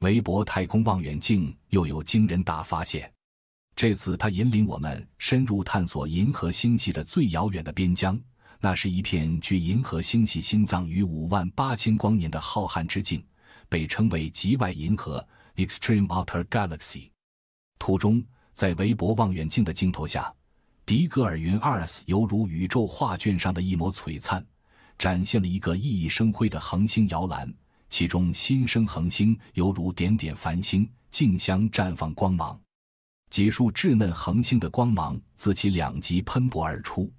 韦伯太空望远镜又有惊人大发现，这次它引领我们深入探索银河星系的最遥远的边疆，那是一片距银河星系心脏于五万八千光年的浩瀚之境，被称为极外银河 （Extreme Outer Galaxy）。途中，在韦伯望远镜的镜头下，迪格尔云二 s 犹如宇宙画卷上的一抹璀璨，展现了一个熠熠生辉的恒星摇篮。其中新生恒星犹如点点繁星，竞相绽放光芒；几束稚嫩恒星的光芒自其两极喷薄而出，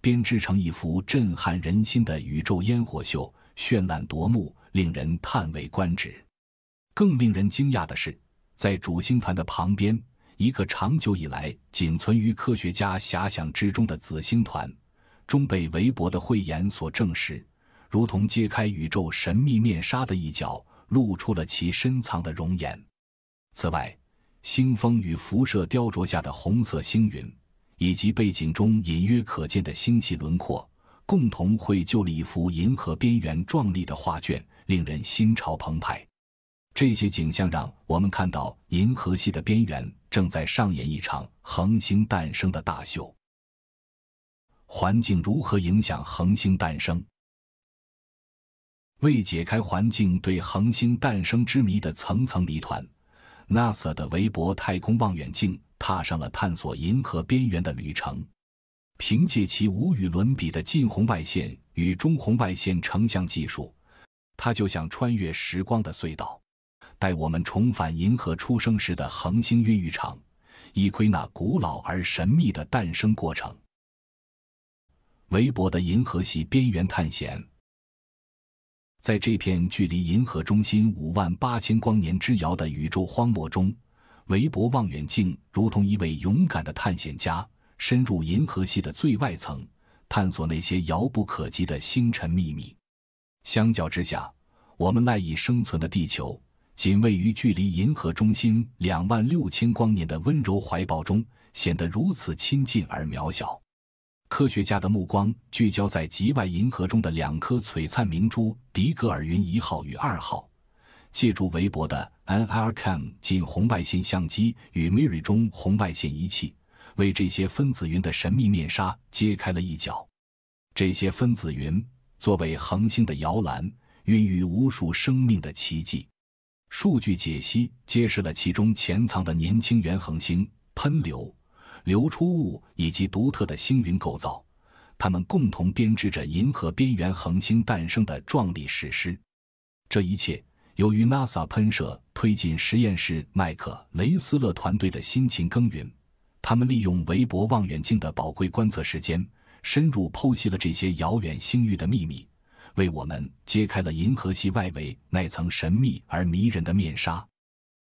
编织成一幅震撼人心的宇宙烟火秀，绚烂夺目，令人叹为观止。更令人惊讶的是，在主星团的旁边，一个长久以来仅存于科学家遐想之中的子星团，终被韦伯的慧眼所证实。如同揭开宇宙神秘面纱的一角，露出了其深藏的容颜。此外，星风与辐射雕琢下的红色星云，以及背景中隐约可见的星系轮廓，共同绘就了一幅银河边缘壮丽的画卷，令人心潮澎湃。这些景象让我们看到，银河系的边缘正在上演一场恒星诞生的大秀。环境如何影响恒星诞生？为解开环境对恒星诞生之谜的层层谜团，NASA 的韦伯太空望远镜踏上了探索银河边缘的旅程。凭借其无与伦比的近红外线与中红外线成像技术，它就像穿越时光的隧道，带我们重返银河出生时的恒星孕育场，以窥那古老而神秘的诞生过程。韦伯的银河系边缘探险。在这片距离银河中心五万八千光年之遥的宇宙荒漠中，韦伯望远镜如同一位勇敢的探险家，深入银河系的最外层，探索那些遥不可及的星辰秘密。相较之下，我们赖以生存的地球，仅位于距离银河中心两万六千光年的温柔怀抱中，显得如此亲近而渺小。科学家的目光聚焦在极外银河中的两颗璀璨明珠——迪格尔云一号与二号。借助韦伯的 n l r c a m 近红外线相机与 Miri 中红外线仪器，为这些分子云的神秘面纱揭开了一角。这些分子云作为恒星的摇篮，孕育无数生命的奇迹。数据解析揭示了其中潜藏的年轻原恒星喷流。流出物以及独特的星云构造，它们共同编织着银河边缘恒星诞生的壮丽史诗。这一切，由于 NASA 喷射推进实验室麦克雷斯勒团队的辛勤耕耘，他们利用韦伯望远镜的宝贵观测时间，深入剖析了这些遥远星域的秘密，为我们揭开了银河系外围那层神秘而迷人的面纱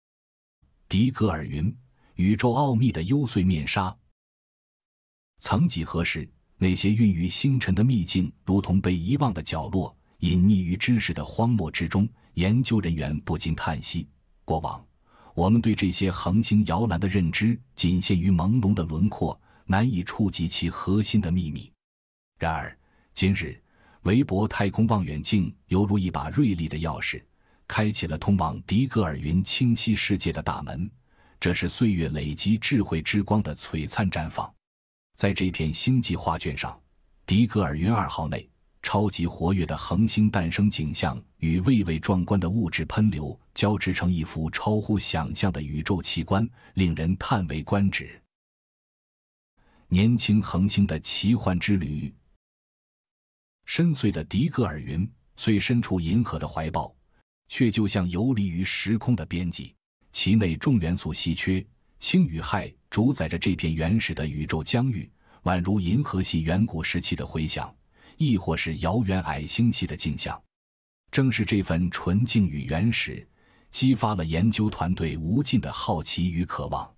——迪格尔云。宇宙奥秘的幽邃面纱。曾几何时，那些孕育星辰的秘境，如同被遗忘的角落，隐匿于知识的荒漠之中。研究人员不禁叹息：过往，我们对这些恒星摇篮的认知仅限于朦胧的轮廓，难以触及其核心的秘密。然而，今日，韦伯太空望远镜犹如一把锐利的钥匙，开启了通往迪格尔云清晰世界的大门。这是岁月累积智慧之光的璀璨绽放，在这片星际画卷上，迪格尔云二号内超级活跃的恒星诞生景象与蔚为壮观的物质喷流交织成一幅超乎想象的宇宙奇观，令人叹为观止。年轻恒星的奇幻之旅。深邃的迪格尔云虽身处银河的怀抱，却就像游离于时空的边际。其内重元素稀缺，氢与氦主宰着这片原始的宇宙疆域，宛如银河系远古时期的回响，亦或是遥远矮星系的镜像。正是这份纯净与原始，激发了研究团队无尽的好奇与渴望。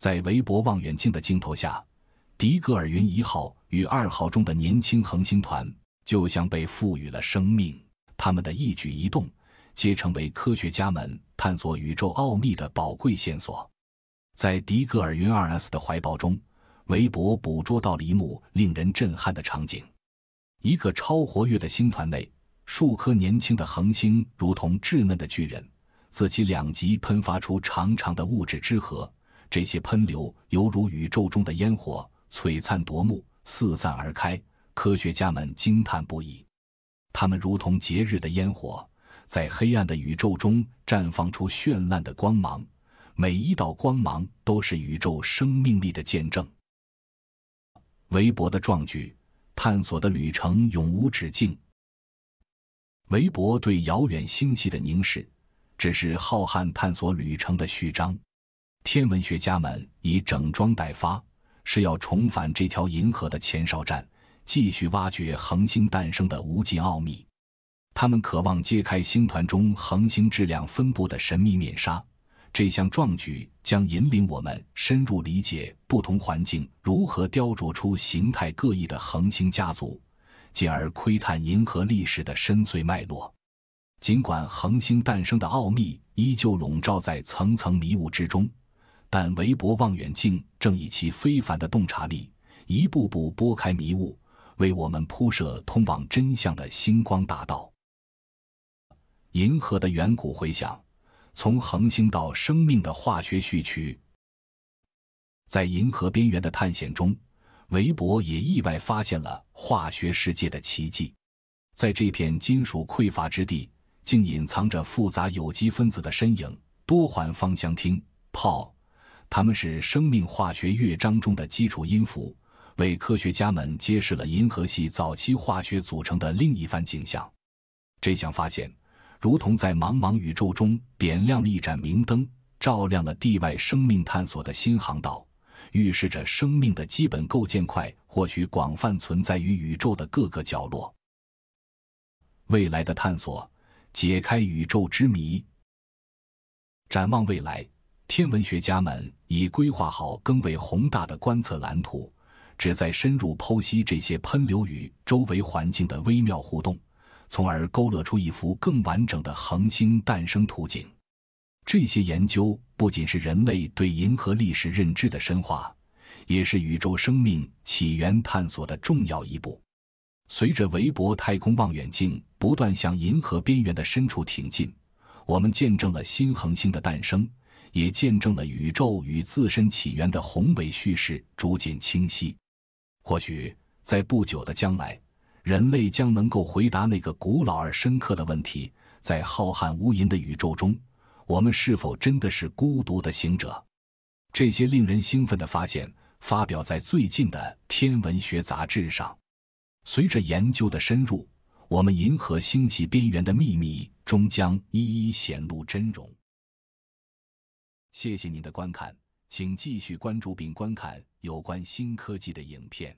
在韦伯望远镜的镜头下，迪格尔云一号与二号中的年轻恒星团，就像被赋予了生命，他们的一举一动。皆成为科学家们探索宇宙奥秘的宝贵线索。在迪戈尔云二 S 的怀抱中，韦伯捕捉到了一幕令人震撼的场景：一个超活跃的星团内，数颗年轻的恒星如同稚嫩的巨人，自其两极喷发出长长的物质之河。这些喷流犹如宇宙中的烟火，璀璨夺目，四散而开。科学家们惊叹不已，它们如同节日的烟火。在黑暗的宇宙中绽放出绚烂的光芒，每一道光芒都是宇宙生命力的见证。韦伯的壮举，探索的旅程永无止境。韦伯对遥远星系的凝视，只是浩瀚探索旅程的序章。天文学家们已整装待发，是要重返这条银河的前哨站，继续挖掘恒星诞生的无尽奥秘。他们渴望揭开星团中恒星质量分布的神秘面纱。这项壮举将引领我们深入理解不同环境如何雕琢出形态各异的恒星家族，进而窥探银河历史的深邃脉络。尽管恒星诞生的奥秘依旧笼罩在层层迷雾之中，但韦伯望远镜正以其非凡的洞察力，一步步拨开迷雾，为我们铺设通往真相的星光大道。银河的远古回响，从恒星到生命的化学序曲。在银河边缘的探险中，韦伯也意外发现了化学世界的奇迹。在这片金属匮乏之地，竟隐藏着复杂有机分子的身影——多环芳香烃、泡。它们是生命化学乐章中的基础音符，为科学家们揭示了银河系早期化学组成的另一番景象。这项发现。如同在茫茫宇宙中点亮了一盏明灯，照亮了地外生命探索的新航道，预示着生命的基本构建块或许广泛存在于宇宙的各个角落。未来的探索，解开宇宙之谜。展望未来，天文学家们已规划好更为宏大的观测蓝图，旨在深入剖析这些喷流与周围环境的微妙互动。从而勾勒出一幅更完整的恒星诞生图景。这些研究不仅是人类对银河历史认知的深化，也是宇宙生命起源探索的重要一步。随着韦伯太空望远镜不断向银河边缘的深处挺进，我们见证了新恒星的诞生，也见证了宇宙与自身起源的宏伟叙事逐渐清晰。或许在不久的将来。人类将能够回答那个古老而深刻的问题：在浩瀚无垠的宇宙中，我们是否真的是孤独的行者？这些令人兴奋的发现发表在最近的天文学杂志上。随着研究的深入，我们银河星系边缘的秘密终将一一显露真容。谢谢您的观看，请继续关注并观看有关新科技的影片。